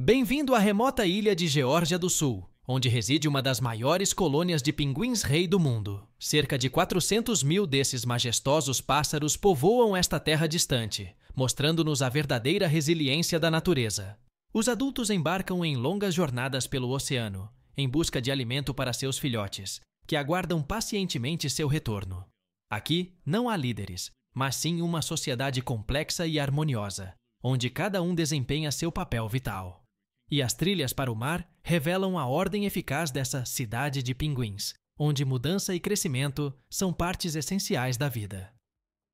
Bem-vindo à remota ilha de Geórgia do Sul, onde reside uma das maiores colônias de pinguins-rei do mundo. Cerca de 400 mil desses majestosos pássaros povoam esta terra distante, mostrando-nos a verdadeira resiliência da natureza. Os adultos embarcam em longas jornadas pelo oceano, em busca de alimento para seus filhotes, que aguardam pacientemente seu retorno. Aqui não há líderes, mas sim uma sociedade complexa e harmoniosa, onde cada um desempenha seu papel vital e as trilhas para o mar revelam a ordem eficaz dessa cidade de pinguins, onde mudança e crescimento são partes essenciais da vida.